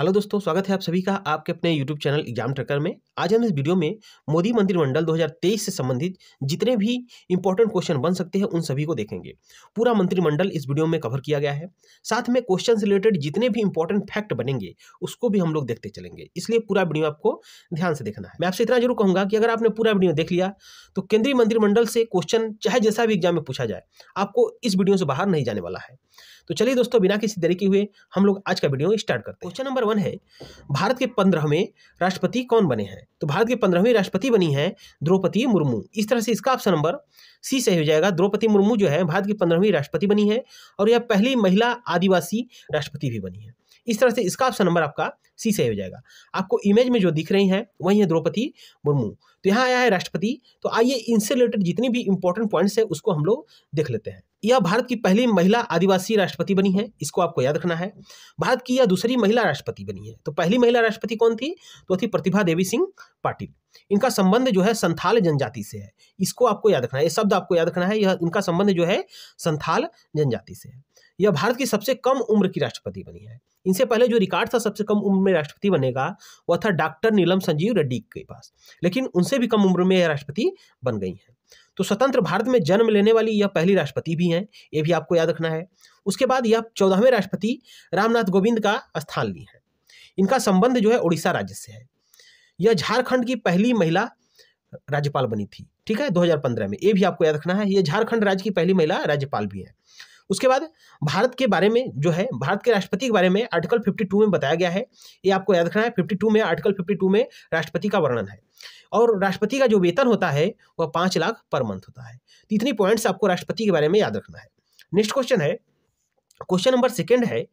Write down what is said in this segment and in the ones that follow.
hello दोस्तों स्वागत है आप सभी का आपके अपने यूट्यूब चैनल एग्जाम ट्रकर में आज हम इस वीडियो में मोदी मंत्रिमंडल 2023 से संबंधित जितने भी इंपॉर्टेंट क्वेश्चन बन सकते हैं उन सभी को देखेंगे पूरा मंत्रिमंडल इस वीडियो में कवर किया गया है साथ में क्वेश्चन से रिलेटेड जितने भी इंपॉर्टेंट फैक्ट बनेंगे उसको भी हम लोग देखते चलेंगे इसलिए पूरा वीडियो आपको ध्यान से देखना है मैं आपसे इतना जरूर कहूँगा कि अगर आपने पूरा वीडियो देख लिया तो केंद्रीय मंत्रिमंडल से क्वेश्चन चाहे जैसा भी एग्जाम में पूछा जाए आपको इस वीडियो से बाहर नहीं जाने वाला है तो चलिए दोस्तों बिना किसी देरी के हुए हम लोग आज का वीडियो स्टार्ट करते हैं क्वेश्चन नंबर वन है भारत के पंद्रहवें राष्ट्रपति कौन बने हैं तो भारत के पंद्रहवें राष्ट्रपति बनी है द्रौपदी मुर्मू इस तरह से इसका ऑप्शन नंबर सी सही हो जाएगा द्रौपदी मुर्मू जो है भारत की पंद्रहवीं राष्ट्रपति बनी है और यह पहली महिला आदिवासी राष्ट्रपति भी बनी है इस तरह से इसका ऑप्शन नंबर आपका सी सही हो जाएगा आपको इमेज में जो दिख रही हैं वही है द्रौपदी मुर्मू तो यहाँ आया है राष्ट्रपति तो आइए इनसे रिलेटेड जितनी भी इंपॉर्टेंट पॉइंट्स है उसको हम लोग देख लेते हैं यह भारत की पहली महिला आदिवासी राष्ट्रपति बनी है इसको आपको याद रखना है भारत की यह दूसरी महिला राष्ट्रपति बनी है तो पहली महिला राष्ट्रपति कौन थी तो थी प्रतिभा देवी सिंह पाटिल इनका संबंध जो है संथाल जनजाति से है इसको आपको याद रखना है ये शब्द आपको याद रखना है यह इनका संबंध जो है संथाल जनजाति से है यह भारत की सबसे कम उम्र की राष्ट्रपति बनी है इनसे पहले जो रिकॉर्ड था सबसे कम उम्र में राष्ट्रपति बनेगा वह था डॉक्टर नीलम संजीव रेड्डी के पास लेकिन उनसे भी कम उम्र में यह राष्ट्रपति बन गई हैं तो स्वतंत्र भारत में जन्म लेने वाली यह पहली राष्ट्रपति भी हैं ये भी आपको याद रखना है उसके बाद यह चौदहवें राष्ट्रपति रामनाथ गोविंद का स्थान ली है इनका संबंध जो है उड़ीसा राज्य से है यह झारखंड की पहली महिला राज्यपाल बनी थी ठीक है 2015 में ये भी आपको याद रखना है यह झारखंड राज्य की पहली महिला राज्यपाल भी है उसके बाद भारत के बारे में जो है भारत के राष्ट्रपति के बारे में आर्टिकल 52 में बताया गया है ये आपको याद रखना है 52 में आर्टिकल 52 में राष्ट्रपति का वर्णन है और राष्ट्रपति का जो वेतन होता है वह पाँच लाख पर मंथ होता है तो इतनी पॉइंट्स आपको राष्ट्रपति के बारे में याद रखना है नेक्स्ट क्वेश्चन है क्वेश्चन नंबर सेकेंड है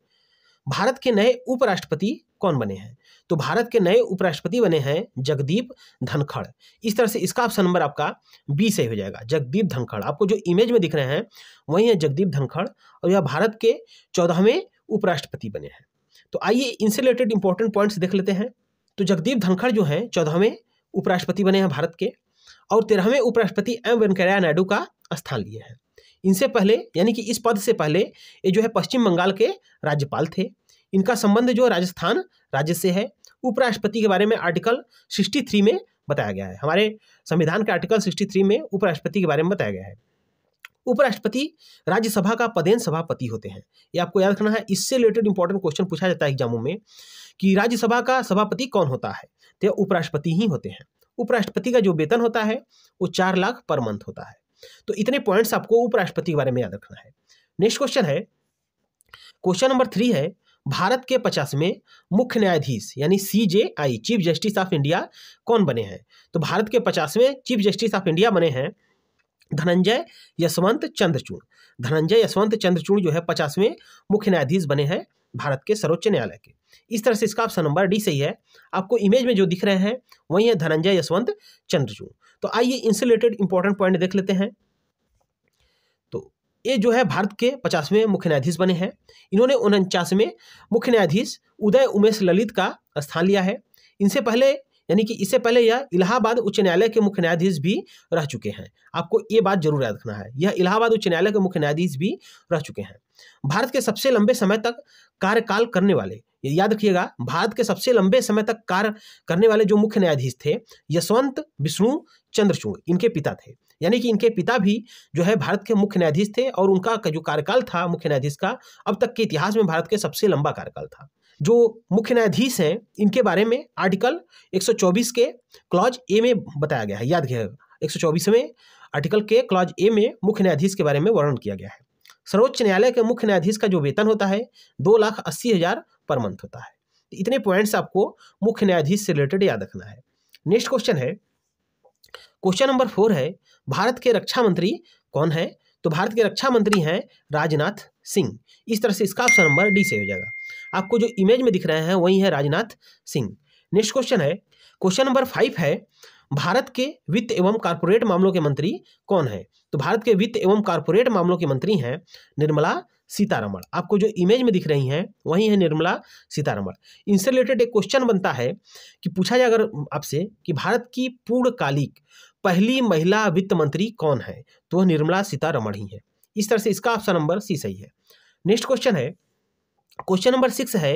भारत के नए उपराष्ट्रपति कौन बने हैं तो भारत के नए उपराष्ट्रपति बने हैं जगदीप धनखड़ इस तरह से इसका ऑप्शन नंबर आपका बी सही हो जाएगा जगदीप धनखड़ आपको जो इमेज में दिख रहे हैं वही है जगदीप धनखड़ और यह भारत के चौदहवें उपराष्ट्रपति बने हैं तो आइए इनसे रिलेटेड इंपॉर्टेंट पॉइंट्स देख लेते हैं तो जगदीप धनखड़ जो हैं चौदहवें उपराष्ट्रपति बने हैं भारत के और तेरहवें उपराष्ट्रपति एम वेंकैया नायडू का स्थान लिए हैं इनसे पहले यानी कि इस पद से पहले ये जो है पश्चिम बंगाल के राज्यपाल थे इनका संबंध जो राजस्थान राज्य से है उपराष्ट्रपति के बारे में आर्टिकल सिक्सटी थ्री में बताया गया है हमारे संविधान के आर्टिकल सिक्सटी थ्री में उपराष्ट्रपति के बारे में बताया गया है उपराष्ट्रपति राज्यसभा का पदेन सभापति होते हैं ये आपको याद रखना है इससे रिलेटेड इंपॉर्टेंट क्वेश्चन पूछा जाता है एग्जामों में कि राज्यसभा का सभापति कौन होता है तो उपराष्ट्रपति ही होते हैं उपराष्ट्रपति का जो वेतन होता है वो चार लाख पर मंथ होता है तो इतने पॉइंट्स आपको उपराष्ट्रपति के बारे में याद रखना है नेक्स्ट क्वेश्चन है क्वेश्चन नंबर थ्री है भारत के पचासवें मुख्य न्यायाधीश यानी C J I chief justice of India कौन बने हैं तो भारत के पचासवें चीफ जस्टिस ऑफ इंडिया बने हैं धनंजय यशवंत चंद्रचूड़ धनंजय यशवंत चंद्रचूड़ जो है पचासवें मुख्य न्यायाधीश बने हैं भारत के सर्वोच्च न्यायालय के इस तरह से इसका ऑप्शन नंबर डी सही है आपको इमेज में जो दिख रहे हैं वही है धनंजय यशवंत चंद्रचूड़ तो आइए इनसे रिलेटेड इंपॉर्टेंट पॉइंट देख लेते हैं तो ये जो है भारत के पचासवें मुख्य न्यायाधीश बने हैं इन्होंने उनचासवें मुख्य न्यायाधीश उदय उमेश ललित का स्थान लिया है इनसे पहले यानी कि इससे पहले यह इलाहाबाद उच्च न्यायालय के मुख्य न्यायाधीश भी रह चुके हैं आपको ये बात जरूर याद रखना है यह इलाहाबाद उच्च न्यायालय के मुख्य न्यायाधीश भी रह चुके हैं भारत के सबसे लंबे समय तक कार्यकाल करने वाले याद रखिएगा भारत के सबसे लंबे समय तक कार्य करने वाले जो मुख्य न्यायाधीश थे यशवंत विष्णु चंद्रचूड़ इनके पिता थे यानी कि इनके पिता भी जो है भारत के मुख्य न्यायाधीश थे और उनका जो कार्यकाल था मुख्य न्यायाधीश का अब तक के इतिहास में भारत के सबसे लंबा कार्यकाल था जो मुख्य न्यायाधीश हैं इनके बारे में आर्टिकल 124 के क्लॉज ए में बताया गया है याद रखिएगा 124 में आर्टिकल के क्लॉज ए में मुख्य न्यायाधीश के बारे में वर्णन किया गया है सर्वोच्च न्यायालय के मुख्य न्यायाधीश का जो वेतन होता है दो लाख अस्सी हजार पर मंथ होता है तो इतने पॉइंट्स आपको मुख्य न्यायाधीश से रिलेटेड याद रखना है नेक्स्ट क्वेश्चन है क्वेश्चन नंबर फोर है भारत के रक्षा मंत्री कौन है तो भारत के रक्षा मंत्री हैं राजनाथ सिंह इस तरह से इसका ऑप्शन नंबर डी से हो जाएगा आपको जो इमेज में दिख रहे हैं वही है राजनाथ सिंह नेक्स्ट क्वेश्चन है क्वेश्चन नंबर फाइव है भारत के वित्त एवं कारपोरेट मामलों के मंत्री कौन है तो भारत के वित्त एवं कारपोरेट मामलों के मंत्री हैं निर्मला सीतारमण आपको जो इमेज में दिख रही हैं वही है निर्मला सीतारमण इनसे रिलेटेड एक क्वेश्चन बनता है कि पूछा जाए अगर आपसे कि भारत की पूर्णकालिक पहली महिला वित्त मंत्री कौन है तो वह निर्मला सीतारमण ही है इस तरह से इसका ऑप्शन नंबर सी सही है नेक्स्ट क्वेश्चन है क्वेश्चन नंबर सिक्स है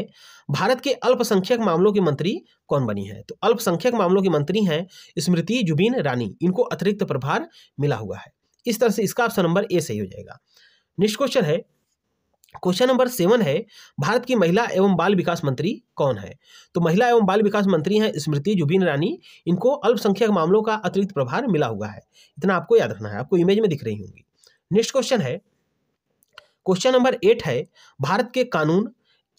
भारत के अल्पसंख्यक मामलों की मंत्री कौन बनी है तो अल्पसंख्यक मामलों की मंत्री हैं स्मृति जुबीन रानी इनको अतिरिक्त प्रभार मिला हुआ है इस तरह से इसका ऑप्शन नंबर ए सही हो जाएगा नेक्स्ट क्वेश्चन है क्वेश्चन नंबर सेवन है भारत की महिला एवं बाल विकास मंत्री कौन है तो महिला एवं बाल विकास मंत्री हैं स्मृति जुबिन रानी इनको अल्पसंख्यक मामलों का अतिरिक्त प्रभार मिला हुआ है इतना आपको याद रखना है आपको इमेज में दिख रही होंगी नेक्स्ट क्वेश्चन है क्वेश्चन नंबर एट है भारत के कानून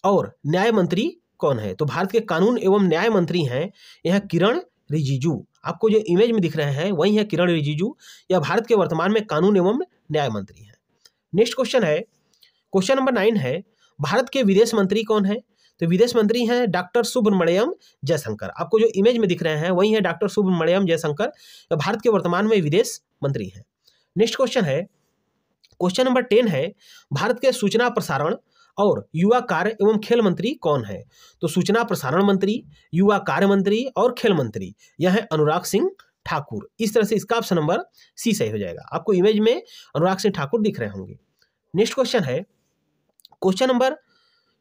और न्याय मंत्री कौन है तो भारत के कानून एवं न्याय मंत्री हैं यह किरण रिजिजू आपको जो इमेज में दिख रहे हैं वही है किरण रिजिजू यह भारत के वर्तमान में कानून एवं न्याय मंत्री हैं नेक्स्ट क्वेश्चन है क्वेश्चन नंबर नाइन है भारत के विदेश मंत्री कौन है तो विदेश मंत्री हैं डॉक्टर सुब्रमण्यम जयशंकर आपको जो इमेज में दिख रहे हैं वही है डॉक्टर सुब्रमण्यम जयशंकर तो भारत के वर्तमान में विदेश मंत्री हैं नेक्स्ट क्वेश्चन है क्वेश्चन नंबर टेन है भारत के सूचना प्रसारण और युवा कार्य एवं खेल मंत्री कौन है तो सूचना प्रसारण मंत्री युवा कार्य मंत्री और खेल मंत्री यह है अनुराग सिंह ठाकुर इस तरह से इसका ऑप्शन नंबर सी सही हो जाएगा आपको इमेज में अनुराग सिंह ठाकुर दिख रहे होंगे नेक्स्ट क्वेश्चन है क्वेश्चन नंबर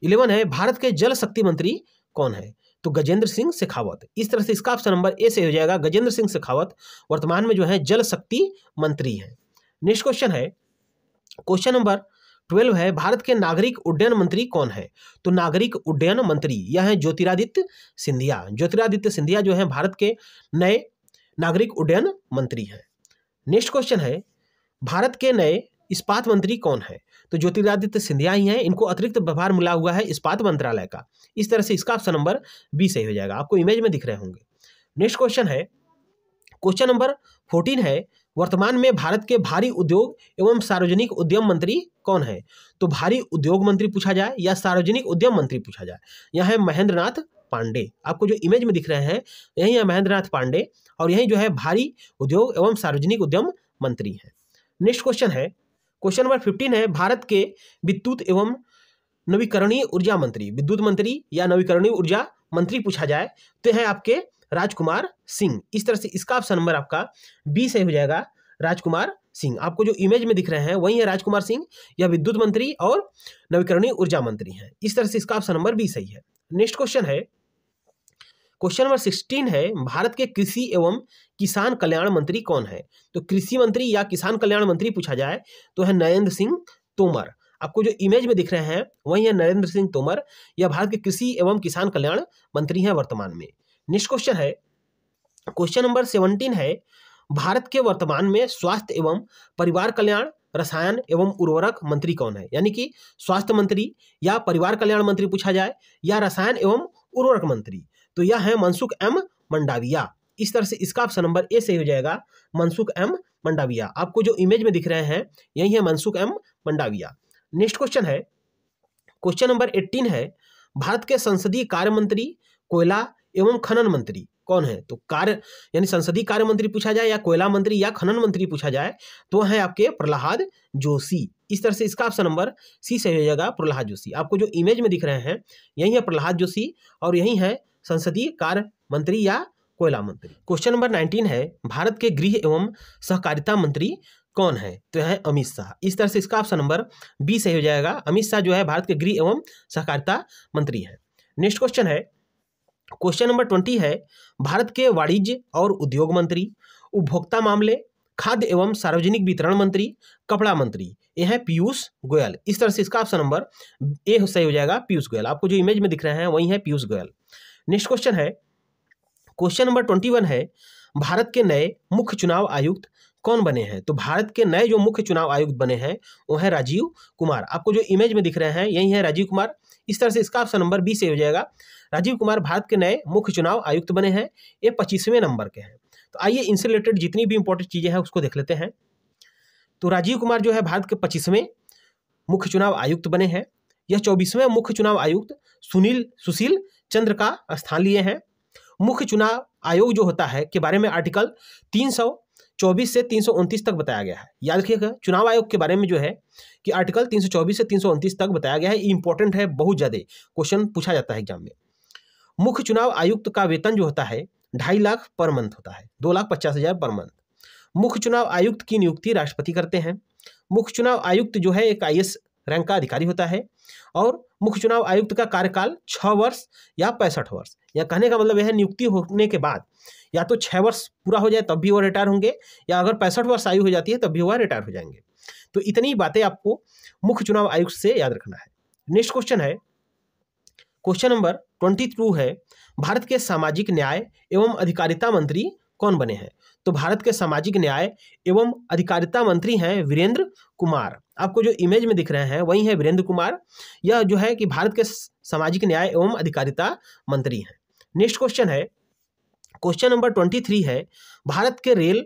इलेवन है भारत के जल शक्ति मंत्री कौन है तो गजेंद्र सिंह शेखावत इस तरह से इसका ऑप्शन नंबर ए से हो जाएगा गजेंद्र सिंह शेखावत वर्तमान में जो है जल शक्ति मंत्री हैं नेक्स्ट क्वेश्चन है क्वेश्चन नंबर ट्वेल्व है भारत के नागरिक उड्डयन मंत्री कौन है तो नागरिक उड्डयन मंत्री यह है ज्योतिरादित्य सिंधिया ज्योतिरादित्य सिंधिया जो है भारत के नए नागरिक उड्डयन मंत्री हैं नेक्स्ट क्वेश्चन है भारत के नए इस्पात मंत्री कौन है तो ज्योतिरादित्य सिंधिया ही हैं इनको अतिरिक्त व्यवहार मिला हुआ है इस्पात मंत्रालय का इस तरह से इसका ऑप्शन नंबर बी सही हो जाएगा आपको इमेज में दिख रहे होंगे नेक्स्ट क्वेश्चन है क्वेश्चन नंबर फोर्टीन है वर्तमान में भारत के भारी उद्योग एवं सार्वजनिक उद्यम मंत्री कौन है तो भारी उद्योग मंत्री पूछा जाए या सार्वजनिक उद्यम मंत्री पूछा जाए यह है महेंद्र नाथ पांडे आपको जो इमेज में दिख रहे हैं यही है महेंद्र नाथ पांडे और यही जो है भारी उद्योग एवं सार्वजनिक उद्यम मंत्री हैं नेक्स्ट क्वेश्चन है क्वेश्चन नंबर फिफ्टीन है भारत के विद्युत एवं नवीकरणीय ऊर्जा मंत्री विद्युत मंत्री या नवीकरणीय ऊर्जा मंत्री पूछा जाए तो है आपके राजकुमार सिंह इस तरह से इसका ऑप्शन नंबर आपका बी सही हो जाएगा राजकुमार सिंह आपको जो इमेज में दिख रहे हैं वही है राजकुमार सिंह या विद्युत मंत्री और नवीकरणीय ऊर्जा मंत्री हैं इस तरह से इसका ऑप्शन नंबर बी सही है नेक्स्ट क्वेश्चन है क्वेश्चन नंबर सिक्सटीन है भारत के कृषि एवं किसान कल्याण मंत्री कौन है तो कृषि मंत्री या किसान कल्याण मंत्री पूछा जाए तो है नरेंद्र सिंह तोमर आपको जो इमेज में दिख रहे हैं वही है नरेंद्र सिंह तोमर या भारत के कृषि एवं किसान कल्याण मंत्री हैं वर्तमान में नेक्स्ट क्वेश्चन है क्वेश्चन नंबर सेवनटीन है भारत के वर्तमान में स्वास्थ्य एवं परिवार कल्याण रसायन एवं उर्वरक मंत्री कौन है यानी कि स्वास्थ्य मंत्री या परिवार कल्याण मंत्री पूछा जाए या रसायन एवं उर्वरक मंत्री तो यह है मनसुख एम मंडाविया इस तरह से इसका ऑप्शन नंबर ए सही हो जाएगा मनसुख एम मंडाविया आपको जो इमेज में दिख रहे हैं यही है Mansukh M Mandaviya next question है क्वेश्चन नंबर एट्टीन है भारत के संसदीय कार्य मंत्री कोयला एवं खनन मंत्री कौन है तो कार्य यानी संसदीय कार्य मंत्री पूछा जाए या कोयला मंत्री या खनन मंत्री पूछा जाए तो है आपके प्रहलाद जोशी इस तरह से इसका ऑप्शन नंबर सी सही हो जाएगा प्रहलाद जोशी आपको जो इमेज में दिख रहे हैं यही है प्रहलाद जोशी और यही है संसदीय कार्य मंत्री या कोयला मंत्री क्वेश्चन नंबर नाइनटीन है भारत के गृह एवं सहकारिता मंत्री कौन है तो है अमित शाह इस तरह से इसका ऑप्शन नंबर बी सही हो जाएगा अमित शाह जो है भारत के गृह एवं सहकारिता मंत्री है नेक्स्ट क्वेश्चन है क्वेश्चन नंबर ट्वेंटी है भारत के वाणिज्य और उद्योग मंत्री उपभोक्ता मामले खाद्य एवं सार्वजनिक वितरण मंत्री कपड़ा मंत्री ये हैं पीयूष गोयल इस तरह से इसका ऑप्शन नंबर ए सही हो जाएगा पीयूष गोयल आपको जो इमेज में दिख रहे हैं वही है पीयूष गोयल नेक्स्ट क्वेश्चन है क्वेश्चन नंबर ट्वेंटी वन है भारत के नए मुख्य चुनाव आयुक्त कौन बने हैं तो भारत के नए जो मुख्य चुनाव आयुक्त बने हैं वो है राजीव कुमार आपको जो इमेज में दिख रहे हैं यही है राजीव कुमार इस तरह से इसका ऑप्शन नंबर बी से हो जाएगा राजीव कुमार भारत के नए मुख्य चुनाव आयुक्त बने हैं ये पच्चीसवें नंबर के हैं तो आइए इनसे रिलेटेड जितनी भी इंपॉर्टेंट चीज़ें हैं उसको देख लेते हैं तो राजीव कुमार जो है भारत के पच्चीसवें मुख्य चुनाव आयुक्त बने हैं यह चौबीसवें मुख्य चुनाव आयुक्त सुनील सुशील चंद्र का स्थान लिए हैं मुख्य चुनाव आयोग जो होता है के बारे में आर्टिकल 324 से तीन तक बताया गया है याद रखिएगा चुनाव आयोग के बारे में जो है कि आर्टिकल 324 से तीन तक बताया गया है इंपॉर्टेंट है बहुत ज़्यादा क्वेश्चन पूछा जाता है एग्जाम में मुख्य चुनाव आयुक्त का वेतन जो होता है ढाई लाख पर मंथ होता है दो लाख पचास हज़ार पर मंथ मुख्य चुनाव आयुक्त की नियुक्ति राष्ट्रपति करते हैं मुख्य चुनाव आयुक्त जो है एक आई रैंक का अधिकारी होता है और मुख्य चुनाव आयुक्त का कार्यकाल छः वर्ष या पैंसठ वर्ष या कहने का मतलब यह है नियुक्ति होने के बाद या तो छः वर्ष पूरा हो जाए तब भी वह रिटायर होंगे या अगर पैंसठ वर्ष आयु हो जाती है तब भी वह रिटायर हो जाएंगे तो इतनी बातें आपको मुख्य चुनाव आयुक्त से याद रखना है नेक्स्ट क्वेश्चन है क्वेश्चन नंबर ट्वेंटी टू है भारत के सामाजिक न्याय एवं अधिकारिता मंत्री कौन बने हैं तो भारत के सामाजिक न्याय एवं अधिकारिता मंत्री हैं वीरेंद्र कुमार आपको जो इमेज में दिख रहे हैं वही है वीरेंद्र कुमार यह जो है कि भारत के सामाजिक न्याय एवं अधिकारिता मंत्री हैं नेक्स्ट क्वेश्चन है क्वेश्चन नंबर ट्वेंटी थ्री है भारत के रेल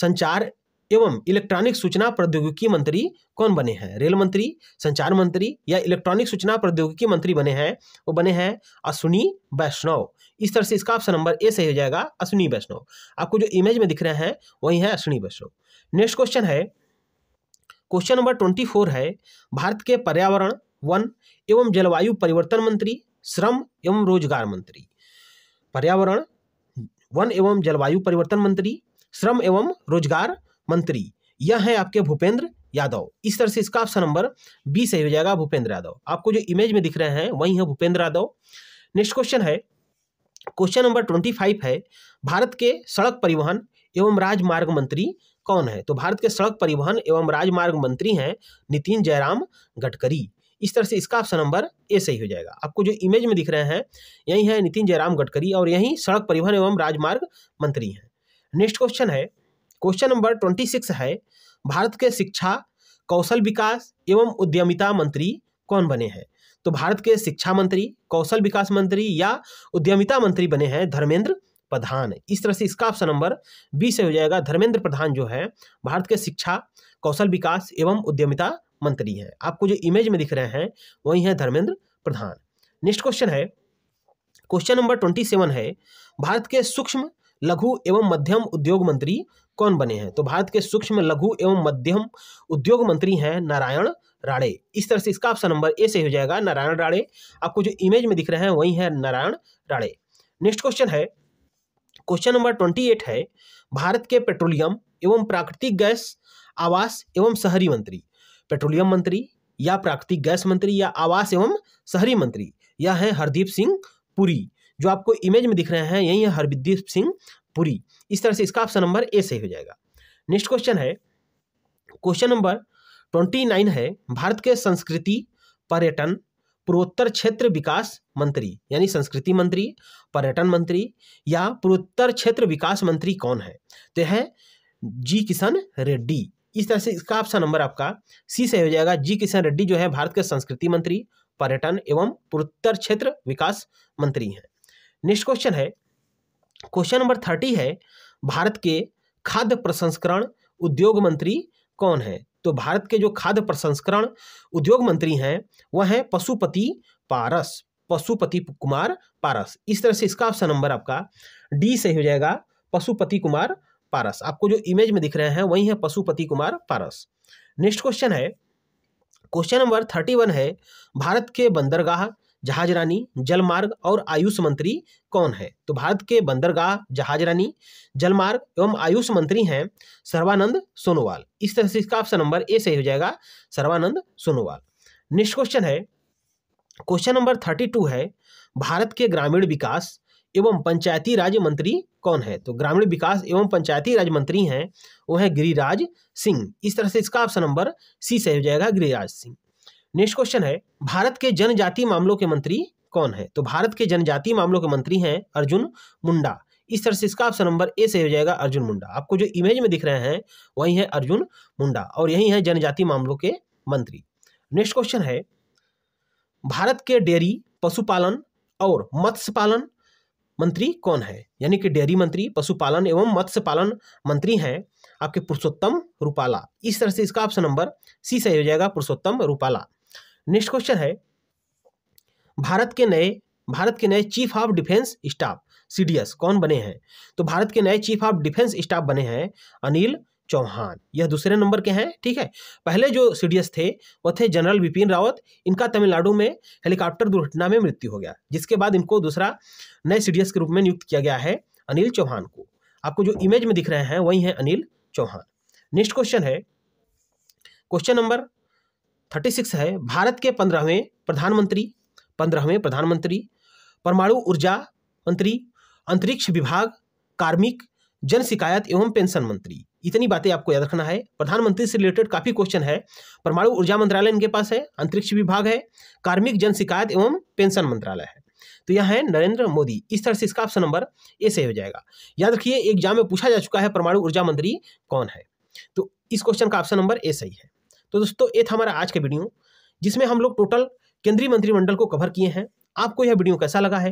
संचार एवं इलेक्ट्रॉनिक सूचना प्रौद्योगिकी मंत्री कौन बने हैं रेल मंत्री संचार मंत्री या इलेक्ट्रॉनिक सूचना प्रौद्योगिकी मंत्री बने हैं वो बने हैं अश्विनी वैष्णव इस तरह से इसका ऑप्शन नंबर ए सही हो जाएगा अश्विनी वैष्णव आपको जो इमेज में दिख रहे हैं वही है अश्विनी वैष्णव नेक्स्ट क्वेश्चन है क्वेश्चन नंबर ट्वेंटी फोर है भारत के पर्यावरण वन एवं जलवायु परिवर्तन मंत्री श्रम एवं रोजगार मंत्री पर्यावरण वन एवं जलवायु परिवर्तन मंत्री श्रम एवं रोजगार मंत्री यह है आपके भूपेंद्र यादव इस तरह से इसका ऑप्शन नंबर बी सही हो जाएगा भूपेंद्र यादव आपको जो इमेज में दिख रहे हैं वही है भूपेंद्र यादव नेक्स्ट क्वेश्चन है क्वेश्चन नंबर ट्वेंटी फाइव है भारत के सड़क परिवहन एवं राजमार्ग मंत्री कौन है तो भारत के सड़क परिवहन एवं राजमार्ग मंत्री हैं नितिन जयराम गडकरी इस तरह से इसका ऑप्शन नंबर ए सही हो जाएगा आपको जो इमेज में दिख रहे हैं यही है नितिन जयराम गडकरी और यही सड़क परिवहन एवं राजमार्ग मंत्री हैं नेक्स्ट क्वेश्चन है क्वेश्चन नंबर ट्वेंटी सिक्स है भारत के शिक्षा कौशल विकास एवं उद्यमिता मंत्री कौन बने हैं तो भारत के शिक्षा मंत्री कौशल विकास मंत्री या उद्यमिता मंत्री बने हैं धर्मेंद्र प्रधान इस तरह से इसका ऑप्शन नंबर बी से हो जाएगा धर्मेंद्र प्रधान जो है भारत के शिक्षा कौशल विकास एवं उद्यमिता मंत्री हैं आपको जो इमेज में दिख रहे हैं वही हैं धर्मेंद्र प्रधान नेक्स्ट क्वेश्चन है क्वेश्चन नंबर ट्वेंटी सेवन है भारत के सूक्ष्म लघु एवं मध्यम उद्योग मंत्री कौन बने हैं तो भारत के सूक्ष्म लघु एवं मध्यम उद्योग मंत्री हैं नारायण राणे इस तरह से इसका ऑप्शन नंबर ए से हो जाएगा नारायण राणे आपको जो इमेज में दिख रहे हैं वही है नारायण राणे नेक्स्ट क्वेश्चन है क्वेश्चन नंबर ट्वेंटी एट है भारत के पेट्रोलियम एवं प्राकृतिक गैस आवास एवं शहरी मंत्री पेट्रोलियम मंत्री या प्राकृतिक गैस मंत्री या आवास एवं शहरी मंत्री यह है हरदीप सिंह पुरी जो आपको इमेज में दिख रहे हैं यही है हरदीप सिंह पुरी इस तरह से इसका ऑप्शन नंबर ए सही हो जाएगा नेक्स्ट क्वेश्चन है क्वेश्चन नंबर ट्वेंटी नाइन है भारत के संस्कृति पर्यटन पूर्वोत्तर क्षेत्र विकास मंत्री यानी संस्कृति मंत्री पर्यटन मंत्री या पूर्वोत्तर क्षेत्र विकास मंत्री कौन है तो है जी किशन रेड्डी इस तरह से इसका ऑप्शन नंबर आपका सी से हो जाएगा जी किशन रेड्डी जो है भारत के संस्कृति मंत्री पर्यटन एवं पूर्वोत्तर क्षेत्र विकास मंत्री हैं नेक्स्ट क्वेश्चन है क्वेश्चन नंबर थर्टी है भारत के खाद्य प्रसंस्करण उद्योग मंत्री कौन है तो भारत के जो खाद्य प्रसंस्करण उद्योग मंत्री हैं वह हैं पशुपति पारस पशुपति कुमार पारस इस तरह से इसका ऑप्शन नंबर आपका डी सही हो जाएगा पशुपति कुमार पारस आपको जो इमेज में दिख रहे हैं वही है पशुपति कुमार पारस नेक्स्ट क्वेश्चन है क्वेश्चन नंबर थर्टी वन है भारत के बंदरगाह जहाज रानी जलमार्ग और आयुष मंत्री कौन है तो भारत के बंदरगाह जहाज रानी जलमार्ग एवं आयुष मंत्री हैं सर्वानंद सोनोवाल इस तरह से इसका ऑप्शन नंबर ए सही हो जाएगा सर्वानंद सोनोवाल नेक्स्ट क्वेश्चन है क्वेश्चन नंबर थर्टी टू है भारत के ग्रामीण विकास एवं पंचायती राज मंत्री कौन है तो ग्रामीण विकास एवं पंचायती राज मंत्री हैं वो है गिरिराज सिंह इस तरह से इसका ऑप्शन नंबर सी सही हो जाएगा गिरिराज सिंह नेक्स्ट क्वेश्चन है भारत के जनजाति मामलों के मंत्री कौन है तो भारत के जनजाति मामलों के मंत्री हैं अर्जुन मुंडा इस तरह से इसका ऑप्शन नंबर ए से हो जाएगा अर्जुन मुंडा आपको जो इमेज में दिख रहे हैं वही है अर्जुन मुंडा और यही है जनजाति मामलों के मंत्री नेक्स्ट क्वेश्चन है भारत के डेयरी पशुपालन और मत्स्य पालन मंत्री कौन है यानी कि डेयरी मंत्री पशुपालन एवं मत्स्य पालन मंत्री हैं आपके पुरुषोत्तम रूपाला इस तरह से इसका ऑप्शन नंबर सी सही हो जाएगा पुरुषोत्तम रूपाला नेक्स्ट क्वेश्चन है भारत के नए भारत के नए chief of defence staff CDS कौन बने हैं तो भारत के नए चीफ ऑफ डिफेंस स्टाफ बने हैं अनिल चौहान यह दूसरे नंबर के हैं ठीक है पहले जो सीडीएस थे वो थे जनरल बिपिन रावत इनका तमिलनाडु में हेलीकॉप्टर दुर्घटना में मृत्यु हो गया जिसके बाद इनको दूसरा नए सीडीएस के रूप में नियुक्त किया गया है अनिल चौहान को आपको जो इमेज में दिख रहे हैं वही हैं अनिल चौहान नेक्स्ट क्वेश्चन है क्वेश्चन नंबर थर्टी सिक्स है भारत के पंद्रहवें प्रधानमंत्री पंद्रहवें प्रधानमंत्री परमाणु ऊर्जा मंत्री अंतरिक्ष विभाग कार्मिक जन शिकायत एवं पेंशन मंत्री इतनी बातें आपको याद रखना है प्रधानमंत्री से रिलेटेड काफ़ी क्वेश्चन है परमाणु ऊर्जा मंत्रालय इनके पास है अंतरिक्ष विभाग है कार्मिक जन शिकायत एवं पेंशन मंत्रालय है तो यह है नरेंद्र मोदी इस तरह से इसका ऑप्शन नंबर ए से हो जाएगा याद रखिए एग्जाम में पूछा जा चुका है परमाणु ऊर्जा मंत्री कौन है तो इस क्वेश्चन का ऑप्शन नंबर ए सही है तो दोस्तों ये था हमारा आज का वीडियो जिसमें हम लोग टोटल केंद्रीय मंत्रिमंडल को कवर किए हैं आपको यह वीडियो कैसा लगा है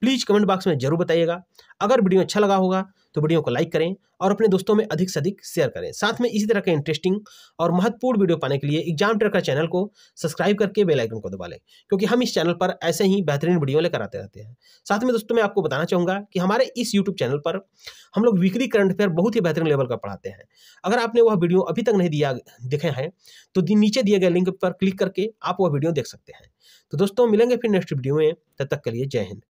प्लीज़ कमेंट बॉक्स में जरूर बताइएगा अगर वीडियो अच्छा लगा होगा तो वीडियो को लाइक करें और अपने दोस्तों में अधिक से अधिक शेयर करें साथ में इसी तरह के इंटरेस्टिंग और महत्वपूर्ण वीडियो पाने के लिए एग्जाम ट्रेकर चैनल को सब्सक्राइब करके बेल आइकन को दबा लें क्योंकि हम इस चैनल पर ऐसे ही बेहतरीन वीडियो लेकर आते रहते हैं साथ में दोस्तों मैं आपको बताना चाहूँगा कि हमारे इस यूट्यूब चैनल पर हम लोग वीकली करंट अफेयर बहुत ही बेहतरीन लेवल का पढ़ाते हैं अगर आपने वह वीडियो अभी तक नहीं दिया देखे हैं तो नीचे दिए गए लिंक पर क्लिक करके आप वह वीडियो देख सकते हैं तो दोस्तों मिलेंगे फिर नेक्स्ट वीडियो में तब तक के लिए जय हिंद